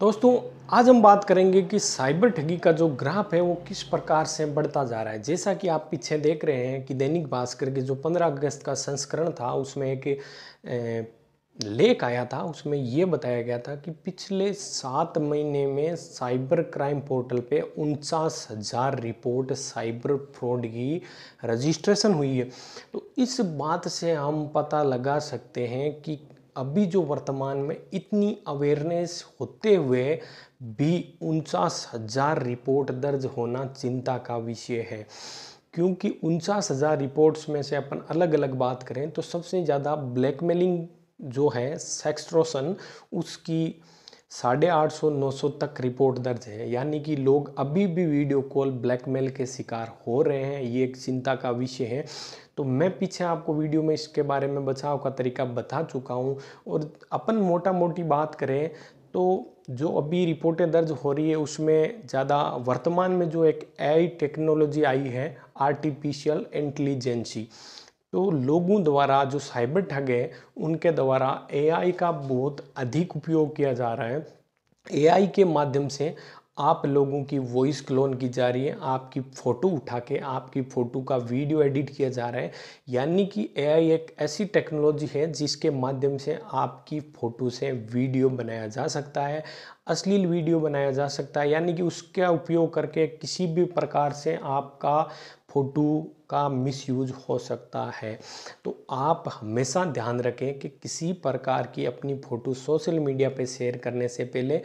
दोस्तों आज हम बात करेंगे कि साइबर ठगी का जो ग्राफ है वो किस प्रकार से बढ़ता जा रहा है जैसा कि आप पीछे देख रहे हैं कि दैनिक भास्कर के जो 15 अगस्त का संस्करण था उसमें एक लेख आया था उसमें ये बताया गया था कि पिछले सात महीने में साइबर क्राइम पोर्टल पे उनचास हज़ार रिपोर्ट साइबर फ्रॉड की रजिस्ट्रेशन हुई है तो इस बात से हम पता लगा सकते हैं कि अभी जो वर्तमान में इतनी अवेयरनेस होते हुए भी उनचास हज़ार रिपोर्ट दर्ज होना चिंता का विषय है क्योंकि उनचास हज़ार रिपोर्ट्स में से अपन अलग अलग बात करें तो सबसे ज़्यादा ब्लैकमेलिंग जो है सेक्सट्रोसन उसकी साढ़े आठ सौ नौ सौ तक रिपोर्ट दर्ज है यानी कि लोग अभी भी वीडियो कॉल ब्लैकमेल के शिकार हो रहे हैं ये एक चिंता का विषय है तो मैं पीछे आपको वीडियो में इसके बारे में बचाव का तरीका बता चुका हूँ और अपन मोटा मोटी बात करें तो जो अभी रिपोर्टें दर्ज हो रही है उसमें ज़्यादा वर्तमान में जो एक ए टेक्नोलॉजी आई है आर्टिफिशियल इंटेलिजेंसी तो लोगों द्वारा जो साइबर ठग है उनके द्वारा एआई का बहुत अधिक उपयोग किया जा रहा है एआई के माध्यम से आप लोगों की वॉइस क्लोन की जा रही है आपकी फ़ोटो उठा के आपकी फ़ोटो का वीडियो एडिट किया जा रहा है यानी कि एआई एक ऐसी टेक्नोलॉजी है जिसके माध्यम से आपकी फ़ोटो से वीडियो बनाया जा सकता है अश्लील वीडियो बनाया जा सकता है यानी कि उसका उपयोग करके किसी भी प्रकार से आपका फ़ोटो का मिसयूज हो सकता है तो आप हमेशा ध्यान रखें कि किसी प्रकार की अपनी फ़ोटो सोशल मीडिया पर शेयर करने से पहले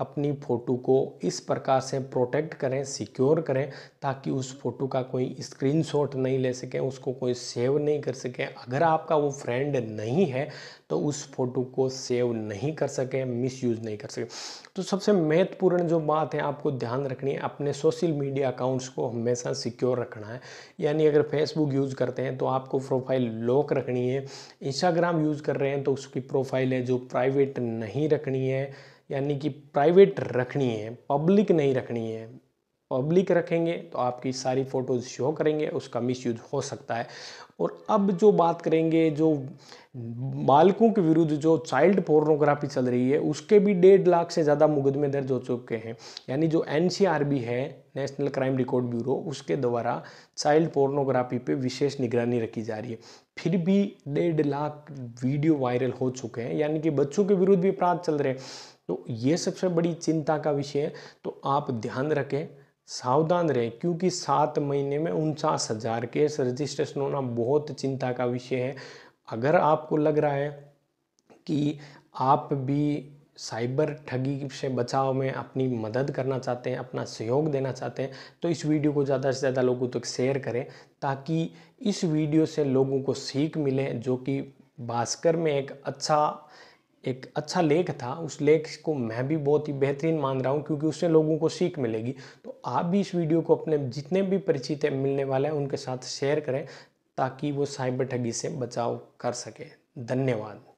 अपनी फ़ोटो को इस प्रकार से प्रोटेक्ट करें सिक्योर करें ताकि उस फ़ोटो का कोई स्क्रीनशॉट नहीं ले सकें उसको कोई सेव नहीं कर सकें अगर आपका वो फ्रेंड नहीं है तो उस फ़ोटो को सेव नहीं कर सकें मिसयूज़ नहीं कर सकें तो सबसे महत्वपूर्ण जो बात है आपको ध्यान रखनी है अपने सोशल मीडिया अकाउंट्स को हमेशा सिक्योर रखना है यानी अगर फेसबुक यूज़ करते हैं तो आपको प्रोफाइल लॉक रखनी है इंस्टाग्राम यूज़ कर रहे हैं तो उसकी प्रोफाइल है जो प्राइवेट नहीं रखनी है यानी कि प्राइवेट रखनी है पब्लिक नहीं रखनी है पब्लिक रखेंगे तो आपकी सारी फ़ोटोज़ शो करेंगे उसका मिसयूज हो सकता है और अब जो बात करेंगे जो बालकों के विरुद्ध जो चाइल्ड पोर्नोग्राफी चल रही है उसके भी डेढ़ लाख से ज़्यादा मुकदमे दर्ज हो चुके हैं यानी जो एन है नेशनल क्राइम रिकॉर्ड ब्यूरो उसके द्वारा चाइल्ड पोर्नोग्राफी पे विशेष निगरानी रखी जा रही है फिर भी डेढ़ लाख वीडियो वायरल हो चुके हैं यानी कि बच्चों के विरुद्ध भी अपराध चल रहे हैं तो ये सबसे बड़ी चिंता का विषय है तो आप ध्यान रखें सावधान रहें क्योंकि सात महीने में उनचास हज़ार केस रजिस्ट्रेशन होना बहुत चिंता का विषय है अगर आपको लग रहा है कि आप भी साइबर ठगी से बचाव में अपनी मदद करना चाहते हैं अपना सहयोग देना चाहते हैं तो इस वीडियो को ज़्यादा से ज़्यादा लोगों तक तो शेयर करें ताकि इस वीडियो से लोगों को सीख मिले जो कि भास्कर में एक अच्छा एक अच्छा लेख था उस लेख को मैं भी बहुत ही बेहतरीन मान रहा हूँ क्योंकि उससे लोगों को सीख मिलेगी तो आप भी इस वीडियो को अपने जितने भी परिचित मिलने वाले हैं उनके साथ शेयर करें ताकि वो साइबर ठगी से बचाव कर सके धन्यवाद